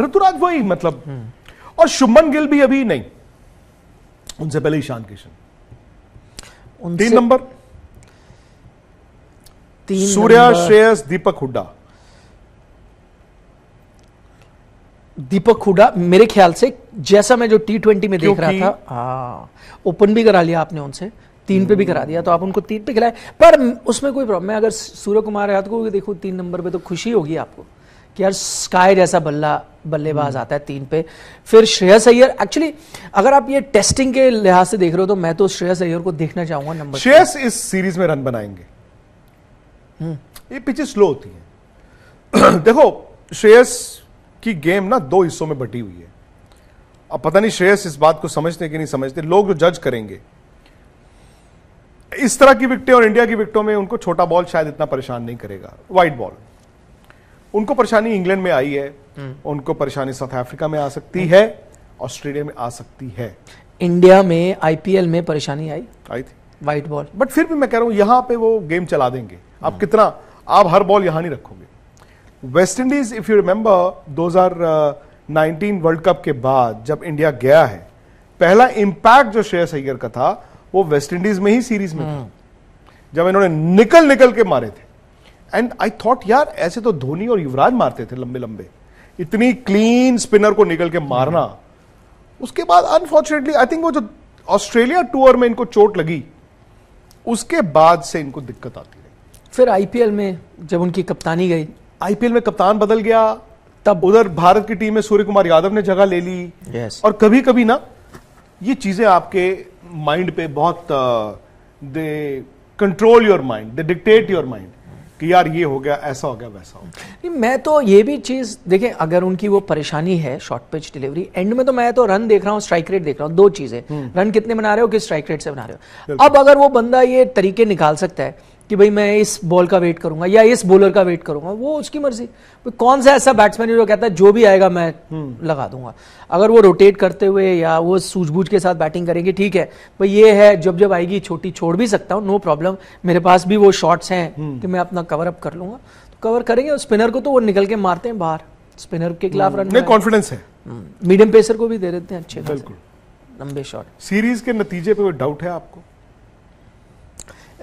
ऋतुराज वही मतलब और शुभमन गिल भी अभी नहीं उनसे पहले ईशान किशन तीन नंबर सूर्या श्रेयस दीपक हुड्डा दीपक हुडा मेरे ख्याल से जैसा मैं जो टी ट्वेंटी में देख रहा था हाँ, ओपन भी करा लिया आपने उनसे तीन पे भी करा दिया तो आप उनको तीन पे खिलाए पर उसमें कोई प्रॉब्लम मैं अगर सूर्य कुमार यादव को देखो तीन नंबर पे तो खुशी होगी आपको कि यार स्काई जैसा बल्ला बल्लेबाज आता है तीन पे फिर श्रेयस अय्यर एक्चुअली अगर आप ये टेस्टिंग के लिहाज से देख रहे हो तो मैं तो श्रेयस अय्यर को देखना चाहूंगा नंबर श्रेयस इस सीरीज में रन बनाएंगे हम्म। ये पिचेस स्लो होती है देखो श्रेयस की गेम ना दो हिस्सों में बटी हुई है अब पता नहीं श्रेयस इस बात को समझते कि नहीं समझते लोग जो जज करेंगे इस तरह की विकटें और इंडिया की विकटों में उनको छोटा बॉल शायद इतना परेशान नहीं करेगा वाइट बॉल उनको परेशानी इंग्लैंड में आई है हम्म। उनको परेशानी साउथ अफ्रीका में आ सकती है ऑस्ट्रेलिया में आ सकती है इंडिया में आईपीएल में परेशानी आई आई थी वाइट बॉल बट फिर भी मैं कह रहा हूं यहां पे वो गेम चला देंगे आप हम्म। कितना आप हर बॉल यहां नहीं रखोगे West Indies if you remember 2019 World Cup के बाद जब इंडिया गया है पहला इंपैक्ट जो श्रेयस अय्यर का था वो वेस्ट इंडीज में ही सीरीज में था हम्म। जब इन्होंने निकल निकल के मारे थे एंड आई थॉट यार ऐसे तो धोनी और युवराज मारते थे लंबे लंबे इतनी क्लीन स्पिनर को निकल के मारना उसके बाद अनफॉर्चुनेटली आई थिंक वो जो ऑस्ट्रेलिया टूर में इनको चोट लगी उसके बाद से इनको दिक्कत आती रही फिर आईपीएल में जब उनकी कप्तानी गई आईपीएल में कप्तान बदल गया तब उधर भारत की टीम में सूर्य कुमार यादव ने जगह ले ली yes. और कभी कभी ना ये चीजें आपके माइंड पे बहुत they control your mind they dictate your mind कि यार ये हो गया ऐसा हो गया वैसा हो गया नहीं मैं तो ये भी चीज़ देखें अगर उनकी वो परेशानी है शॉर्ट पिच डिलीवरी एंड में तो मैं तो रन देख रहा हूँ स्ट्राइक रेट देख रहा हूँ दो चीज़ें रन हम्म। कितने बना रहे हो किस स्ट्राइक रेट से बना रहे हो अब अगर वो बंदा ये तरीके निकाल सकता है कि भाई मैं इस बॉल का वेट करूंगा या इस बॉलर का वेट करूंगा वो उसकी मर्जी कौन सा ऐसा बैट्समैन है जो कहता है जो भी आएगा मैं हम्म। लगा दूंगा अगर वो रोटेट करते हुए या वो सूझबूझ के साथ बैटिंग करेंगे ठीक है भाई ये है जब जब आएगी छोटी छोड़ भी सकता हूँ नो प्रॉब्लम मेरे पास भी वो शॉट्स हैं हम्म। कि मैं अपना कवर अप कर लूंगा तो कवर करेंगे और स्पिनर को तो वो निकल के मारते हैं बाहर स्पिनर के खिलाफ रन हम्म। कॉन्फिडेंस है मीडियम पेसर को भी दे देते हैं अच्छे बिल्कुल लंबे शॉट सीरीज के नतीजे पे कोई डाउट है आपको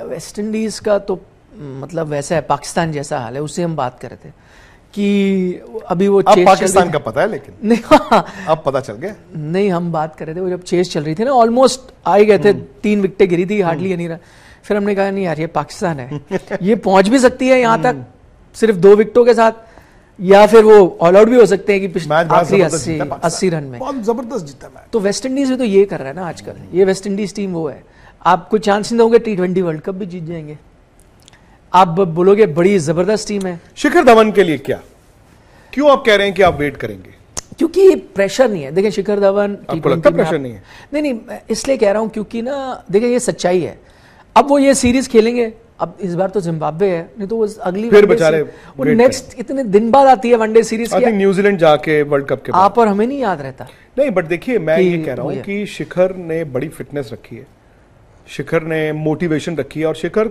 वेस्ट इंडीज़ का तो मतलब वैसा है पाकिस्तान जैसा हाल है उससे हम बात कर रहे थे कि अभी वो अब पाकिस्तान का पता है लेकिन नहीं हाँ। अब पता चल गया नहीं हम बात कर रहे थे वो जब चेस चल रही थी ना ऑलमोस्ट आए गए थे हम्म। तीन विकटे गिरी थी हार्डली नहीं रहा फिर हमने कहा नहीं यार ये पाकिस्तान है ये पहुंच भी सकती है यहाँ तक हम्म। सिर्फ दो विकटों के साथ या फिर वो ऑल आउट भी हो सकते हैं कि पिछले अस्सी रन में बहुत जबरदस्त जीता तो वेस्ट इंडीज भी तो ये कर रहा है ना आजकल ये वेस्ट इंडीज टीम वो है आपको चांस नहीं दोगे टी ट्वेंटी वर्ल्ड कप भी जीत जाएंगे आप बोलोगे बड़ी जबरदस्त टीम है शिखर धवन के लिए क्या क्यों आप कह रहे हैं कि आप वेट करेंगे क्योंकि ये प्रेशर नहीं है देखें शिखर धवन प्रेशर नहीं है नहीं नहीं इसलिए कह रहा हूं क्योंकि ना देखिए ये सच्चाई है अब वो ये सीरीज खेलेंगे अब इस बार तो जिम्बाब्वे है नहीं तो वो अगली फिर बेचारे वो नेक्स्ट इतने दिन बाद आती है one day series I think New Zealand जाके वर्ल्ड कप के आप और हमें नहीं याद रहता नहीं बट देखिए मैं ये कह रहा हूँ कि शिखर ने बड़ी फिटनेस रखी है शिखर ने मोटिवेशन रखी है और शिखर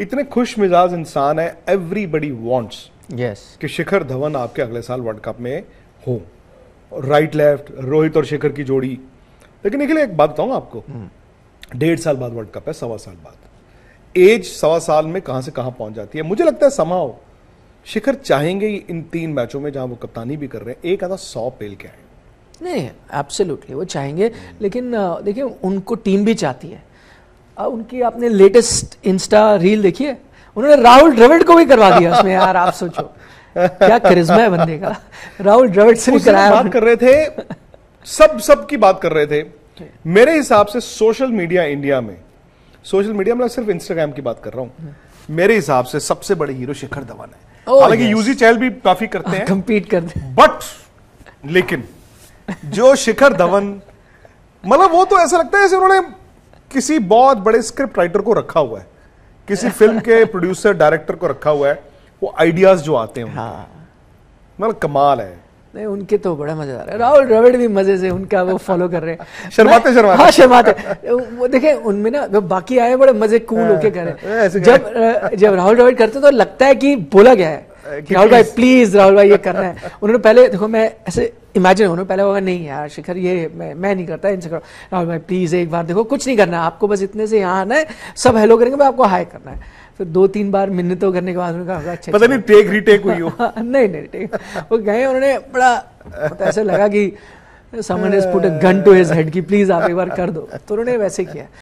इतने खुश मिजाज इंसान है एवरीबडी वॉन्ट्स यस कि शिखर धवन आपके अगले साल वर्ल्ड कप में हो राइट लेफ्ट रोहित और शिखर की जोड़ी लेकिन निकले एक बात बताऊँ आपको हम्म। डेढ़ साल बाद वर्ल्ड कप है सवा साल बाद एज सवा साल में कहां से कहां पहुंच जाती है मुझे लगता है समाओ शिखर चाहेंगे ही इन तीन मैचों में जहाँ वो कप्तानी भी कर रहे हैं एक आधा सौ पेल के आए नहीं एब्सोल्युटली वो चाहेंगे लेकिन देखिए उनको टीम भी चाहती है उनकी आपने लेटेस्ट इंस्टा रील देखी है उन्होंने राहुल द्रविड़ को भी करवा दिया उसमें यार आप सोचो क्या करिश्मा है बंदे का राहुल द्रविड़ से भी कराया बात कर रहे थे सब सब की बात कर रहे थे मेरे हिसाब से सोशल मीडिया इंडिया में सोशल मीडिया में सिर्फ इंस्टाग्राम की बात कर रहा हूं मेरे हिसाब से सबसे बड़े हीरो शिखर धवन है oh, हालांकि oh, यूजी yes. चैल भी काफी करते हैं कंपीट करते हैं बट लेकिन जो शिखर धवन मतलब वो तो ऐसा लगता है जैसे उन्होंने किसी बहुत बड़े स्क्रिप्ट राइटर को रखा हुआ है किसी फिल्म के प्रोड्यूसर डायरेक्टर को रखा हुआ है वो आइडियाज जो आते हैं हाँ मतलब कमाल है नहीं उनके तो बड़ा मजा आ रहा है राहुल द्रविड़ भी मजे से उनका वो फॉलो कर रहे हैं शर्माते शर्माते हाँ शर्माते वो देखें उनमें ना बाकी आए बड़े मजे कूल हाँ, होके कर रहे हैं जब जब राहुल द्रविड़ करते तो लगता है कि बोला गया है Uh, राहुल भाई प्लीज राहुल भाई ये करना है उन्होंने पहले देखो मैं ऐसे इमेजिन उन्होंने पहले होगा नहीं यार शिखर ये मैं मैं नहीं करता इनसे करो राहुल भाई प्लीज एक बार देखो कुछ नहीं करना आपको बस इतने से यहाँ आना है सब हेलो करेंगे मैं आपको हाई करना है फिर दो तीन बार मिन्नतों तो करने के बाद उन्होंने कहा अच्छा पता नहीं टेक रीटेक हुई हो नहीं नहीं टेक वो गए उन्होंने बड़ा मतलब ऐसा लगा कि someone is put a gun to his head की प्लीज आप एक बार कर दो तो उन्होंने वैसे किया